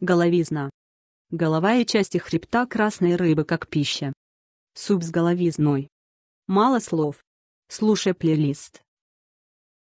Головизна. Голова и части хребта красной рыбы как пища. Суп с головизной. Мало слов. Слушай плейлист.